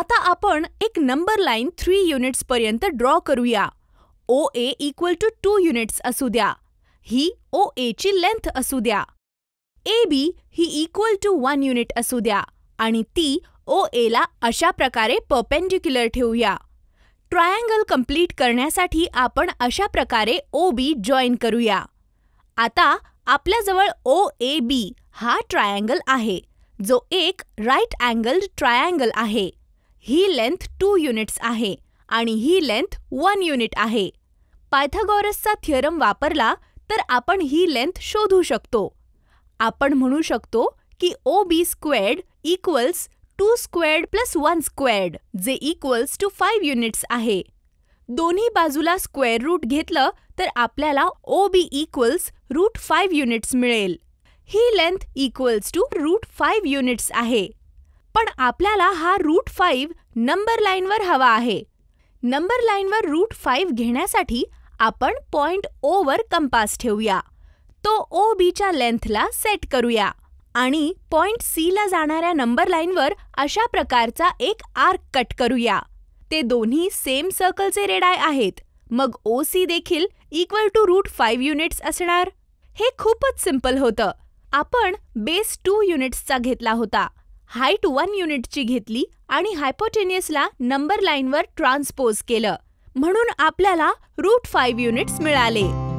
आता आपण एक नंबर लाईन थ्री युनिट्स पर्यंत ड्रॉ करूया O A equal to two units असू द्या ही ओ एची लेंथ असू द्या ए बी ही इक्वल टू वन युनिट असू द्या आणि ती ओ एला अशा प्रकारे पर्पेंडिक्युलर ठेवूया ट्रायँगल कंप्लीट करण्यासाठी आपण अशा प्रकारे ओ बी जॉईन करूया आता आपल्याजवळ ओ ए बी हा ट्रायँगल आहे जो एक राईट अँगल्ड ट्रायँगल आहे ही लेंथ टू युनिट्स आहे आणि ही लेंथ वन युनिट आहे पायथागोरसचा थिअरम वापरला तर आपण ही लेंथ शोधू शकतो आपण म्हणू शकतो की O B squared equals two squared plus one squared जे इक्वल्स टू फाईव्ह युनिट्स आहे दोन्ही बाजूला स्क्वेअर रूट घेतलं तर आपल्याला O B equals root five units मिळेल ही length equals two root five units आहे पण आपल्याला हा रूट फाईव्ह नंबर लाईनवर हवा आहे नंबर लाईनवर रूट फाईव्ह घेण्यासाठी आपण पॉइंट ओवर कंपास ठेवूया तो ओ बीच्या लेंथला सेट करूया आणि पॉइंट सीला जाणाऱ्या नंबर लाईनवर अशा प्रकारचा एक आर्क कट करूया ते दोन्ही सेम सर्कलचे रेडाय आहेत मग ओ सी देखील equal to root five units असणार हे खूपच सिम्पल होतं आपण बेस टू युनिट्सचा घेतला होता हाईट वन युनिटची घेतली आणि हायपोटेनियसला नंबर लाईनवर ट्रान्सपोज केलं म्हणून आपल्याला रूट फाईव्ह युनिट्स मिळाले